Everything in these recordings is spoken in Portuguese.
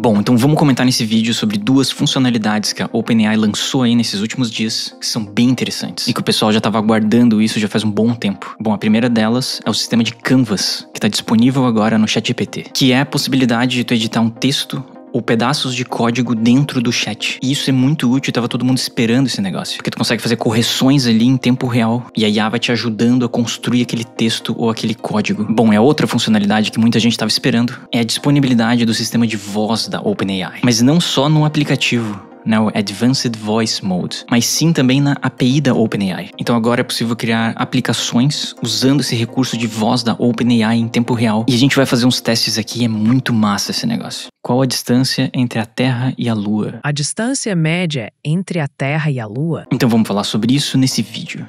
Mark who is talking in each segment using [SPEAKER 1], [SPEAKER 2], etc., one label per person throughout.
[SPEAKER 1] Bom, então vamos comentar nesse vídeo sobre duas funcionalidades que a OpenAI lançou aí nesses últimos dias, que são bem interessantes e que o pessoal já estava aguardando isso já faz um bom tempo. Bom, a primeira delas é o sistema de Canvas, que está disponível agora no ChatGPT, que é a possibilidade de tu editar um texto ou pedaços de código dentro do chat. E isso é muito útil, tava todo mundo esperando esse negócio. Porque tu consegue fazer correções ali em tempo real e a IA vai te ajudando a construir aquele texto ou aquele código. Bom, é outra funcionalidade que muita gente estava esperando, é a disponibilidade do sistema de voz da OpenAI. Mas não só no aplicativo, né, o Advanced Voice Mode, mas sim também na API da OpenAI. Então agora é possível criar aplicações usando esse recurso de voz da OpenAI em tempo real. E a gente vai fazer uns testes aqui, é muito massa esse negócio. Qual a distância entre a Terra e a Lua?
[SPEAKER 2] A distância média entre a Terra e a Lua?
[SPEAKER 1] Então vamos falar sobre isso nesse vídeo.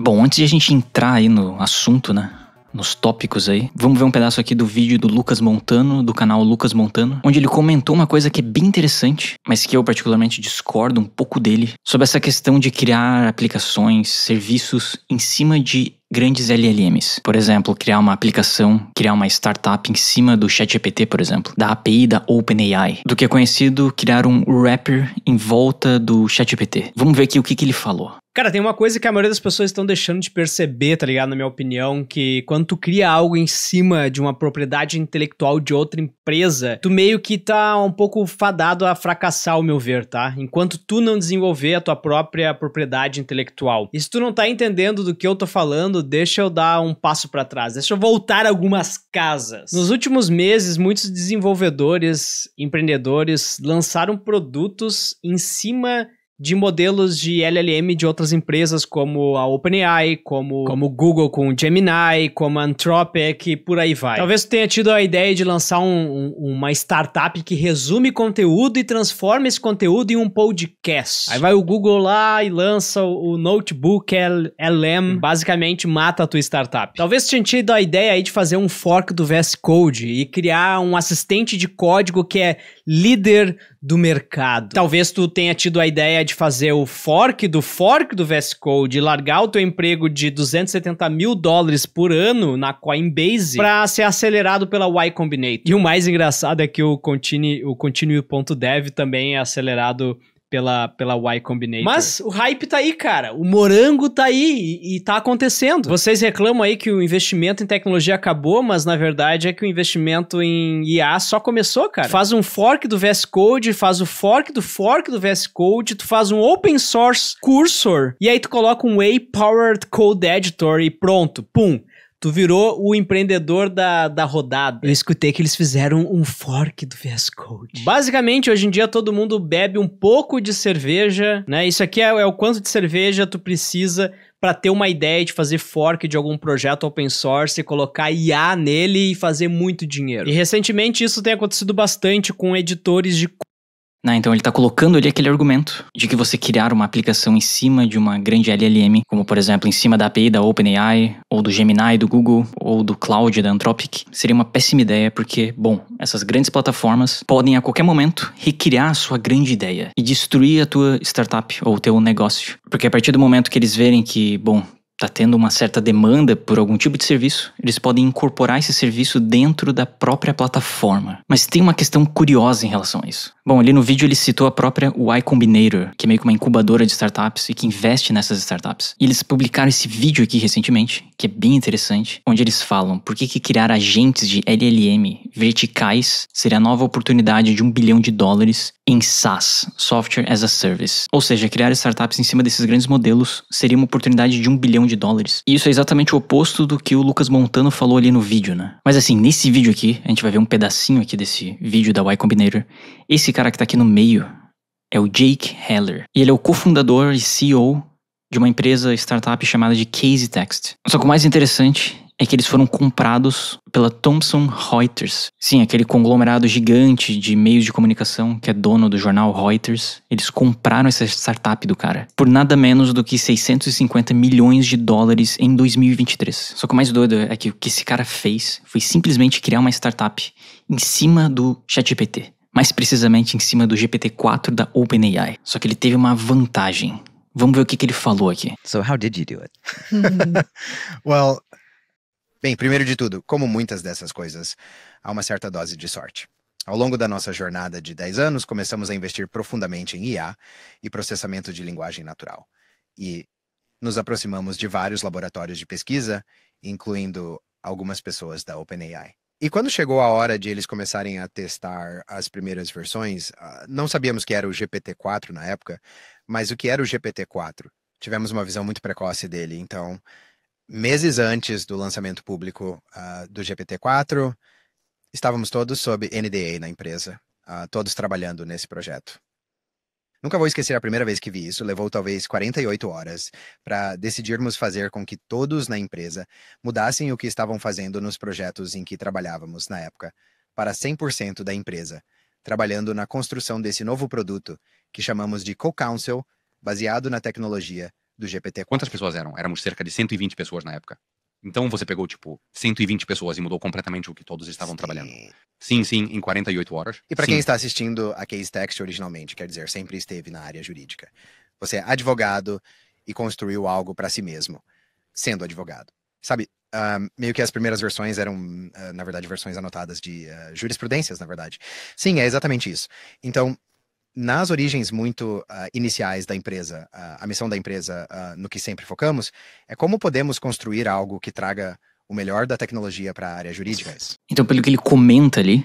[SPEAKER 1] Bom, antes de a gente entrar aí no assunto, né? nos tópicos aí. Vamos ver um pedaço aqui do vídeo do Lucas Montano, do canal Lucas Montano, onde ele comentou uma coisa que é bem interessante, mas que eu particularmente discordo um pouco dele, sobre essa questão de criar aplicações, serviços em cima de grandes LLMs. Por exemplo, criar uma aplicação, criar uma startup em cima do ChatGPT, por exemplo, da API da OpenAI, do que é conhecido criar um wrapper em volta do ChatGPT. Vamos ver aqui o que, que ele falou.
[SPEAKER 2] Cara, tem uma coisa que a maioria das pessoas estão deixando de perceber, tá ligado? Na minha opinião, que quando tu cria algo em cima de uma propriedade intelectual de outra empresa, tu meio que tá um pouco fadado a fracassar, ao meu ver, tá? Enquanto tu não desenvolver a tua própria propriedade intelectual. E se tu não tá entendendo do que eu tô falando, deixa eu dar um passo para trás, deixa eu voltar algumas casas. Nos últimos meses, muitos desenvolvedores, empreendedores lançaram produtos em cima de modelos de LLM de outras empresas como a OpenAI, como como Google com Gemini, como a Anthropic e por aí vai. Talvez tu tenha tido a ideia de lançar um, um, uma startup que resume conteúdo e transforma esse conteúdo em um podcast. Aí vai o Google lá e lança o, o Notebook LM, uhum. basicamente mata a tua startup. Talvez tu tenha tido a ideia aí de fazer um fork do VS Code e criar um assistente de código que é líder do mercado. Talvez tu tenha tido a ideia de fazer o fork do fork do VS Code, largar o teu emprego de 270 mil dólares por ano na Coinbase para ser acelerado pela Y Combinator. E o mais engraçado é que o Continue, o Continue.dev também é acelerado pela, pela Y Combinator. Mas o hype tá aí, cara. O morango tá aí e, e tá acontecendo. Vocês reclamam aí que o investimento em tecnologia acabou, mas na verdade é que o investimento em IA só começou, cara. faz um fork do VS Code, faz o fork do fork do VS Code, tu faz um open source cursor e aí tu coloca um way powered code editor e pronto, pum. Tu virou o empreendedor da, da rodada. Eu escutei que eles fizeram um fork do VS Code. Basicamente, hoje em dia todo mundo bebe um pouco de cerveja, né? Isso aqui é, é o quanto de cerveja tu precisa para ter uma ideia de fazer fork de algum projeto open source, e colocar IA nele e fazer muito dinheiro. E recentemente isso tem acontecido bastante com
[SPEAKER 1] editores de né, então ele está colocando ali aquele argumento de que você criar uma aplicação em cima de uma grande LLM, como por exemplo em cima da API da OpenAI, ou do Gemini do Google, ou do Cloud da Anthropic, seria uma péssima ideia porque, bom, essas grandes plataformas podem a qualquer momento recriar a sua grande ideia e destruir a tua startup ou o teu negócio. Porque a partir do momento que eles verem que, bom, está tendo uma certa demanda por algum tipo de serviço, eles podem incorporar esse serviço dentro da própria plataforma. Mas tem uma questão curiosa em relação a isso. Bom, ali no vídeo ele citou a própria Y Combinator, que é meio que uma incubadora de startups e que investe nessas startups. E eles publicaram esse vídeo aqui recentemente, que é bem interessante, onde eles falam por que, que criar agentes de LLM verticais seria a nova oportunidade de um bilhão de dólares em SaaS, Software as a Service. Ou seja, criar startups em cima desses grandes modelos seria uma oportunidade de um bilhão de dólares. E isso é exatamente o oposto do que o Lucas Montano falou ali no vídeo, né? Mas assim, nesse vídeo aqui, a gente vai ver um pedacinho aqui desse vídeo da Y Combinator. Esse cara que tá aqui no meio é o Jake Heller. E ele é o cofundador e CEO de uma empresa startup chamada de Case Text. Só que o mais interessante é que eles foram comprados pela Thomson Reuters. Sim, aquele conglomerado gigante de meios de comunicação que é dono do jornal Reuters. Eles compraram essa startup do cara por nada menos do que 650 milhões de dólares em 2023. Só que o mais doido é que o que esse cara fez foi simplesmente criar uma startup em cima do ChatGPT mais precisamente em cima do GPT-4 da OpenAI. Só que ele teve uma vantagem. Vamos ver o que, que ele falou aqui. So how did you do it?
[SPEAKER 3] Uhum. well, bem, primeiro de tudo, como muitas dessas coisas, há uma certa dose de sorte. Ao longo da nossa jornada de 10 anos, começamos a investir profundamente em IA e processamento de linguagem natural. E nos aproximamos de vários laboratórios de pesquisa, incluindo algumas pessoas da OpenAI. E quando chegou a hora de eles começarem a testar as primeiras versões, ah, não sabíamos que era o GPT-4 na época, mas o que era o GPT-4? Tivemos uma visão muito precoce dele. Então, meses antes do lançamento público uh, do GPT-4, estávamos todos sob NDA na empresa, uh, todos trabalhando nesse projeto. Nunca vou esquecer a primeira vez que vi isso, levou talvez 48 horas para decidirmos fazer com que todos na empresa mudassem o que estavam fazendo nos projetos em que trabalhávamos na época, para 100% da empresa, trabalhando na construção desse novo produto que chamamos de Co-Counsel, baseado na tecnologia do gpt Quantas pessoas eram? Éramos cerca de 120 pessoas na época. Então você pegou, tipo, 120 pessoas e mudou completamente o que todos estavam sim. trabalhando. Sim, sim, em 48 horas. E para quem está assistindo a Case Text originalmente, quer dizer, sempre esteve na área jurídica. Você é advogado e construiu algo para si mesmo, sendo advogado. Sabe, Uh, meio que as primeiras versões eram, uh, na verdade, versões anotadas de uh, jurisprudências, na verdade. Sim, é exatamente isso. Então, nas origens muito uh, iniciais da empresa, uh, a missão da empresa, uh, no que sempre focamos, é como podemos construir algo que traga o melhor da tecnologia para a área jurídica.
[SPEAKER 1] Então, pelo que ele comenta ali,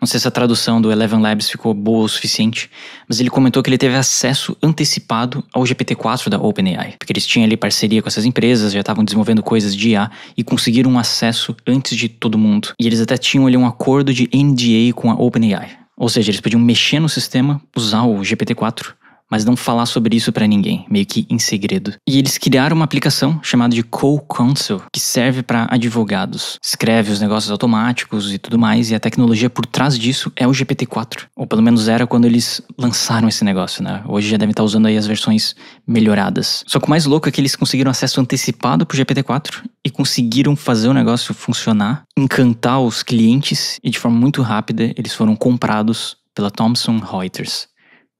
[SPEAKER 1] não sei se a tradução do Eleven Labs ficou boa o suficiente, mas ele comentou que ele teve acesso antecipado ao GPT-4 da OpenAI, porque eles tinham ali parceria com essas empresas, já estavam desenvolvendo coisas de IA e conseguiram um acesso antes de todo mundo. E eles até tinham ali um acordo de NDA com a OpenAI. Ou seja, eles podiam mexer no sistema, usar o GPT-4 mas não falar sobre isso para ninguém, meio que em segredo. E eles criaram uma aplicação chamada de Co-Counsel, que serve para advogados. Escreve os negócios automáticos e tudo mais, e a tecnologia por trás disso é o GPT-4, ou pelo menos era quando eles lançaram esse negócio, né? Hoje já devem estar tá usando aí as versões melhoradas. Só que o mais louco é que eles conseguiram acesso antecipado pro GPT-4 e conseguiram fazer o negócio funcionar, encantar os clientes e de forma muito rápida eles foram comprados pela Thomson Reuters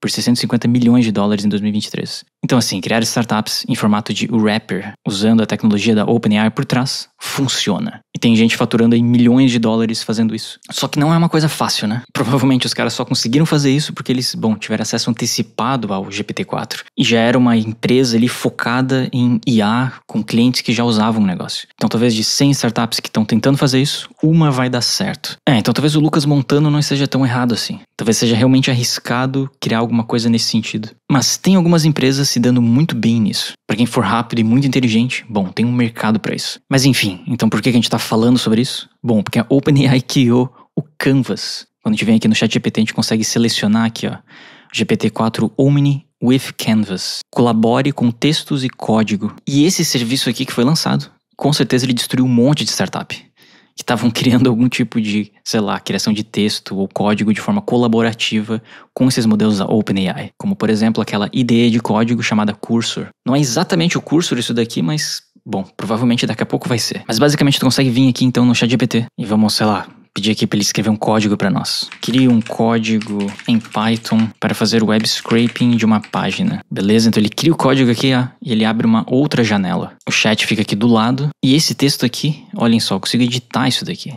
[SPEAKER 1] por 650 milhões de dólares em 2023. Então, assim, criar startups em formato de wrapper, usando a tecnologia da OpenAI por trás, funciona. E tem gente faturando aí milhões de dólares fazendo isso. Só que não é uma coisa fácil, né? Provavelmente os caras só conseguiram fazer isso porque eles, bom, tiveram acesso antecipado ao GPT-4 e já era uma empresa ali focada em IA com clientes que já usavam o negócio. Então, talvez de 100 startups que estão tentando fazer isso, uma vai dar certo. É, então talvez o Lucas Montano não esteja tão errado assim. Talvez seja realmente arriscado criar alguma coisa nesse sentido. Mas tem algumas empresas se dando muito bem nisso. Para quem for rápido e muito inteligente, bom, tem um mercado para isso. Mas enfim, então por que a gente está falando sobre isso? Bom, porque a OpenAI criou o Canvas. Quando a gente vem aqui no chat GPT, a gente consegue selecionar aqui, ó, GPT-4 Omni with Canvas. Colabore com textos e código. E esse serviço aqui que foi lançado, com certeza ele destruiu um monte de startup que estavam criando algum tipo de, sei lá, criação de texto ou código de forma colaborativa com esses modelos da OpenAI, como por exemplo aquela IDE de código chamada Cursor. Não é exatamente o Cursor isso daqui, mas bom, provavelmente daqui a pouco vai ser. Mas basicamente tu consegue vir aqui então no ChatGPT e vamos, sei lá, pedi aqui para ele escrever um código para nós. Crie um código em Python para fazer web scraping de uma página. Beleza? Então ele cria o código aqui ó, e ele abre uma outra janela. O chat fica aqui do lado e esse texto aqui, olhem só, eu consigo editar isso daqui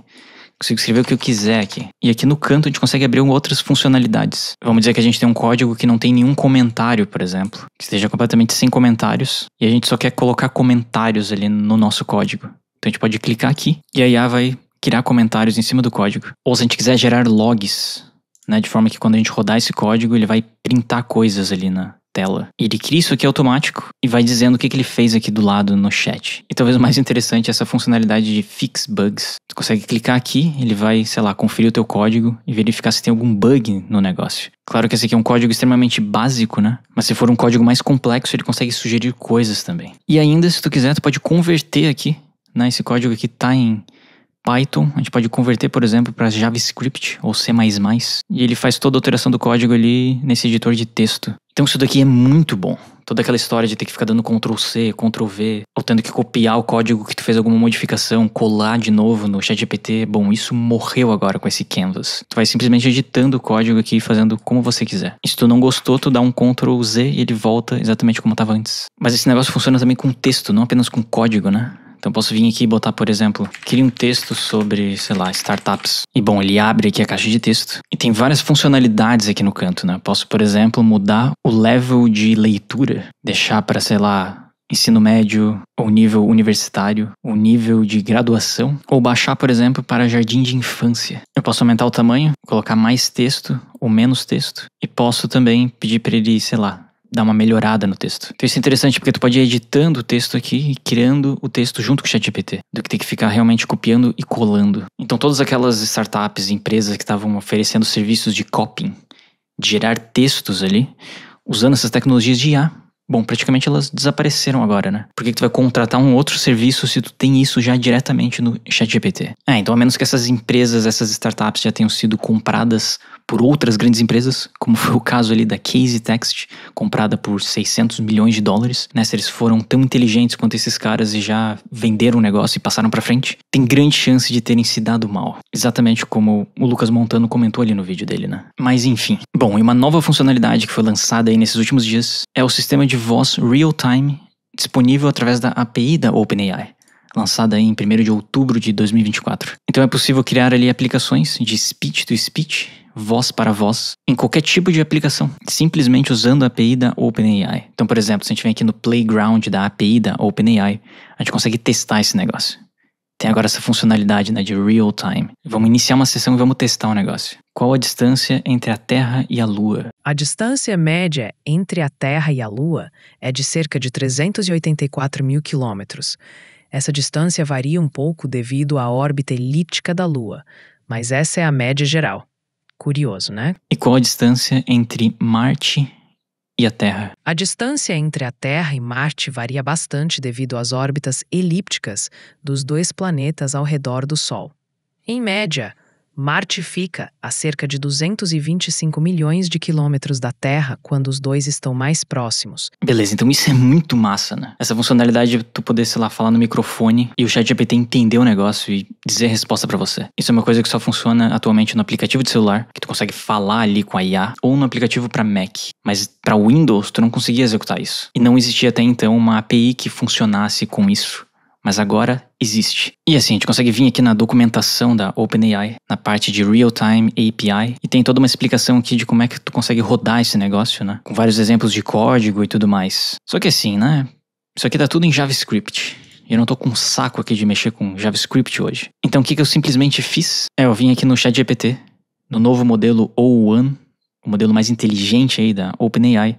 [SPEAKER 1] consigo escrever o que eu quiser aqui. E aqui no canto a gente consegue abrir outras funcionalidades. Vamos dizer que a gente tem um código que não tem nenhum comentário, por exemplo, que esteja completamente sem comentários, e a gente só quer colocar comentários ali no nosso código. Então a gente pode clicar aqui e a IA vai criar comentários em cima do código. Ou se a gente quiser gerar logs, né, de forma que quando a gente rodar esse código, ele vai printar coisas ali na tela. Ele cria isso aqui automático e vai dizendo o que, que ele fez aqui do lado no chat. E talvez o mais interessante é essa funcionalidade de fix bugs. Tu consegue clicar aqui, ele vai, sei lá, conferir o teu código e verificar se tem algum bug no negócio. Claro que esse aqui é um código extremamente básico, né? Mas se for um código mais complexo, ele consegue sugerir coisas também. E ainda, se tu quiser, tu pode converter aqui né? Esse código aqui está em Python, a gente pode converter, por exemplo, para JavaScript ou C++, e ele faz toda a alteração do código ali nesse editor de texto. Então isso daqui é muito bom. Toda aquela história de ter que ficar dando Ctrl C, Ctrl V, ou tendo que copiar o código que tu fez alguma modificação, colar de novo no ChatGPT, bom, isso morreu agora com esse Canvas. Tu vai simplesmente editando o código aqui e fazendo como você quiser. E se tu não gostou, tu dá um Ctrl Z e ele volta exatamente como estava antes. Mas esse negócio funciona também com texto, não apenas com código, né? Então posso vir aqui e botar, por exemplo, cria um texto sobre, sei lá, startups. E bom, ele abre aqui a caixa de texto. E tem várias funcionalidades aqui no canto, né? Posso, por exemplo, mudar o level de leitura, deixar para, sei lá, ensino médio ou nível universitário, ou nível de graduação, ou baixar, por exemplo, para jardim de infância. Eu posso aumentar o tamanho, colocar mais texto ou menos texto, e posso também pedir para ele, sei lá, dar uma melhorada no texto. Então isso é interessante porque tu pode ir editando o texto aqui e criando o texto junto com o ChatGPT, do que ter que ficar realmente copiando e colando. Então todas aquelas startups, empresas que estavam oferecendo serviços de copying, de gerar textos ali, usando essas tecnologias de IA, Bom, praticamente elas desapareceram agora, né? Por que, que tu vai contratar um outro serviço se tu tem isso já diretamente no ChatGPT? Ah, então a menos que essas empresas, essas startups já tenham sido compradas por outras grandes empresas, como foi o caso ali da Casey Text, comprada por 600 milhões de dólares, né? Se eles foram tão inteligentes quanto esses caras e já venderam o negócio e passaram para frente, tem grande chance de terem se dado mal. Exatamente como o Lucas Montano comentou ali no vídeo dele, né? Mas enfim. Bom, e uma nova funcionalidade que foi lançada aí nesses últimos dias é o sistema de de voz real-time disponível através da API da OpenAI, lançada em 1 de outubro de 2024. Então é possível criar ali aplicações de speech to speech, voz para voz, em qualquer tipo de aplicação, simplesmente usando a API da OpenAI. Então, por exemplo, se a gente vem aqui no playground da API da OpenAI, a gente consegue testar esse negócio. Tem agora essa funcionalidade né, de real time. Vamos iniciar uma sessão e vamos testar o um negócio. Qual a distância entre a Terra e a Lua?
[SPEAKER 2] A distância média entre a Terra e a Lua é de cerca de 384 mil quilômetros. Essa distância varia um pouco devido à órbita elíptica da Lua, mas essa é a média geral. Curioso, né?
[SPEAKER 1] E qual a distância entre Marte e a Terra.
[SPEAKER 2] A distância entre a Terra e Marte varia bastante devido às órbitas elípticas dos dois planetas ao redor do Sol. Em média, Marte fica a cerca de 225 milhões de quilômetros da Terra quando os dois estão mais próximos.
[SPEAKER 1] Beleza, então isso é muito massa, né? Essa funcionalidade de tu poder, sei lá, falar no microfone e o chat GPT entender o negócio e dizer a resposta para você. Isso é uma coisa que só funciona atualmente no aplicativo de celular, que tu consegue falar ali com a IA, ou no aplicativo para Mac. Mas para Windows, tu não conseguia executar isso. E não existia até então uma API que funcionasse com isso. Mas agora existe. E assim, a gente consegue vir aqui na documentação da OpenAI, na parte de Real-Time API, e tem toda uma explicação aqui de como é que tu consegue rodar esse negócio, né? Com vários exemplos de código e tudo mais. Só que assim, né? Isso aqui tá tudo em JavaScript. Eu não tô com um saco aqui de mexer com JavaScript hoje. Então o que, que eu simplesmente fiz? É, eu vim aqui no ChatGPT, no novo modelo O1, o modelo mais inteligente aí da OpenAI,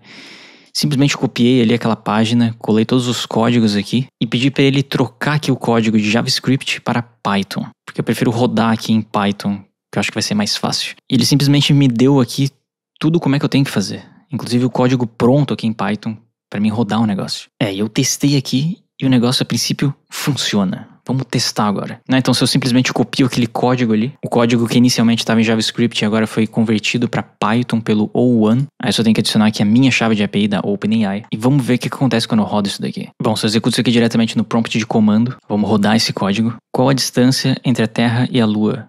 [SPEAKER 1] simplesmente copiei ali aquela página, colei todos os códigos aqui e pedi para ele trocar aqui o código de JavaScript para Python, porque eu prefiro rodar aqui em Python, que eu acho que vai ser mais fácil. E ele simplesmente me deu aqui tudo como é que eu tenho que fazer, inclusive o código pronto aqui em Python para mim rodar o um negócio. É, eu testei aqui e o negócio a princípio funciona vamos testar agora. Né? Então, se eu simplesmente copio aquele código ali, o código que inicialmente estava em JavaScript e agora foi convertido para Python pelo O1, aí eu só tenho que adicionar aqui a minha chave de API da OpenAI e vamos ver o que acontece quando eu rodo isso daqui. Bom, se eu executo isso aqui diretamente no prompt de comando, vamos rodar esse código. Qual a distância entre a Terra e a Lua?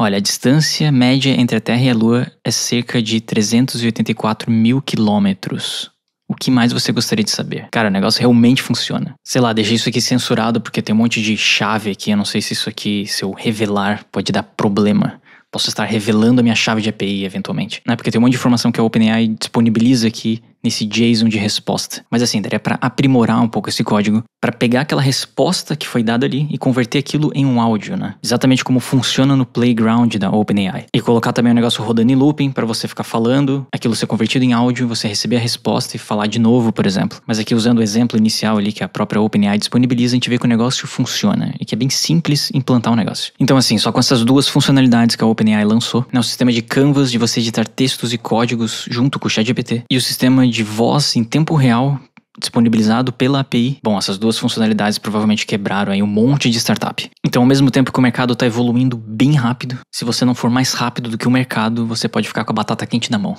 [SPEAKER 1] Olha, a distância média entre a Terra e a Lua é cerca de 384 mil quilômetros o que mais você gostaria de saber? Cara, o negócio realmente funciona. Sei lá, deixei isso aqui censurado porque tem um monte de chave aqui. Eu não sei se isso aqui, se eu revelar, pode dar problema posso estar revelando a minha chave de API eventualmente. Né? Porque tem um monte de informação que a OpenAI disponibiliza aqui nesse JSON de resposta. Mas assim, daria para aprimorar um pouco esse código para pegar aquela resposta que foi dada ali e converter aquilo em um áudio, né? Exatamente como funciona no playground da OpenAI. E colocar também um negócio rodando em looping para você ficar falando, aquilo ser convertido em áudio, e você receber a resposta e falar de novo, por exemplo. Mas aqui usando o exemplo inicial ali que a própria OpenAI disponibiliza, a gente vê que o negócio funciona e que é bem simples implantar um negócio. Então assim, só com essas duas funcionalidades que a OpenAI lançou, né, o sistema de canvas de você editar textos e códigos junto com o ChatGPT e o sistema de voz em tempo real disponibilizado pela API. Bom, essas duas funcionalidades provavelmente quebraram aí um monte de startup. Então, ao mesmo tempo que o mercado está evoluindo bem rápido, se você não for mais rápido do que o mercado, você pode ficar com a batata quente na mão.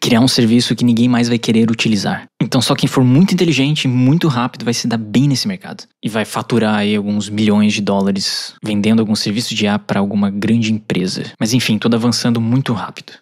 [SPEAKER 1] Criar um serviço que ninguém mais vai querer utilizar. Então, só quem for muito inteligente, muito rápido, vai se dar bem nesse mercado. E vai faturar aí alguns milhões de dólares vendendo algum serviço de app para alguma grande empresa. Mas enfim, tudo avançando muito rápido.